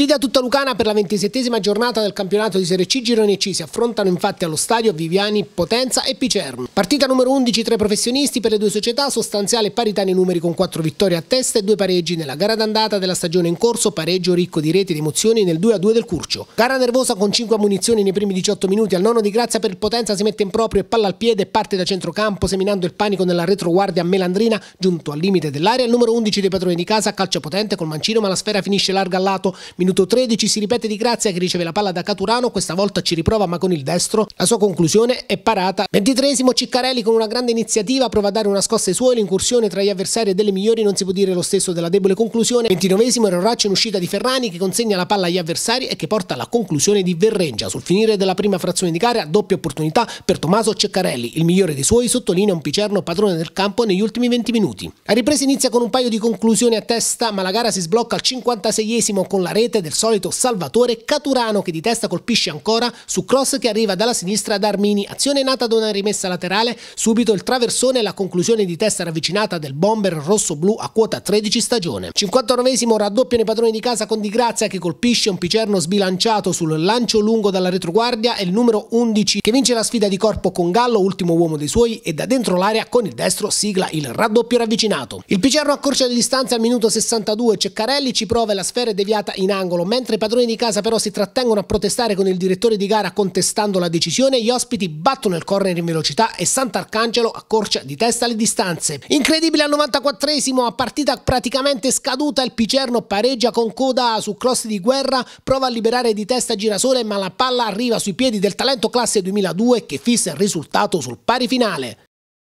Sfida tutta lucana per la ventisettesima giornata del campionato di Serie C Girone C si affrontano infatti allo stadio Viviani, Potenza e Picerno. Partita numero 11 tra i professionisti per le due società, sostanziale parità nei numeri con 4 vittorie a testa e 2 pareggi nella gara d'andata della stagione in corso, pareggio ricco di reti ed emozioni nel 2-2 del Curcio. Gara nervosa con 5 munizioni nei primi 18 minuti, al nono di grazia per il Potenza si mette in proprio e palla al piede e parte da centrocampo seminando il panico nella retroguardia melandrina giunto al limite dell'area, il numero 11 dei padroni di casa calcia potente col mancino ma la sfera finisce larga al lato, minuto minuto 13 si ripete di Grazia che riceve la palla da Caturano, questa volta ci riprova ma con il destro. La sua conclusione è parata. Ventitresimo Ciccarelli con una grande iniziativa prova a dare una scossa ai suoi, l'incursione tra gli avversari e delle migliori non si può dire lo stesso della debole conclusione. Ventinovesimo erroraccio in uscita di Ferrani che consegna la palla agli avversari e che porta alla conclusione di Verrengia. Sul finire della prima frazione di gara doppia opportunità per Tommaso Ceccarelli, il migliore dei suoi sottolinea un Picerno padrone del campo negli ultimi 20 minuti. La ripresa inizia con un paio di conclusioni a testa ma la gara si sblocca al 56esimo con la rete rete del solito Salvatore Caturano che di testa colpisce ancora su cross che arriva dalla sinistra ad Armini, azione nata da una rimessa laterale, subito il traversone e la conclusione di testa ravvicinata del bomber rosso-blu a quota 13 stagione. 59esimo raddoppio nei padroni di casa con Di Grazia che colpisce un picerno sbilanciato sul lancio lungo dalla retroguardia e il numero 11 che vince la sfida di corpo con Gallo, ultimo uomo dei suoi e da dentro l'area con il destro sigla il raddoppio ravvicinato. Il picerno accorcia le distanze al minuto 62, Ceccarelli ci prova e la sfera è deviata in angolo angolo. Mentre i padroni di casa però si trattengono a protestare con il direttore di gara contestando la decisione, gli ospiti battono il corner in velocità e Sant'Arcangelo accorcia di testa le distanze. Incredibile al 94esimo, a partita praticamente scaduta, il Picerno pareggia con coda su cross di guerra, prova a liberare di testa Girasole ma la palla arriva sui piedi del talento classe 2002 che fissa il risultato sul pari finale.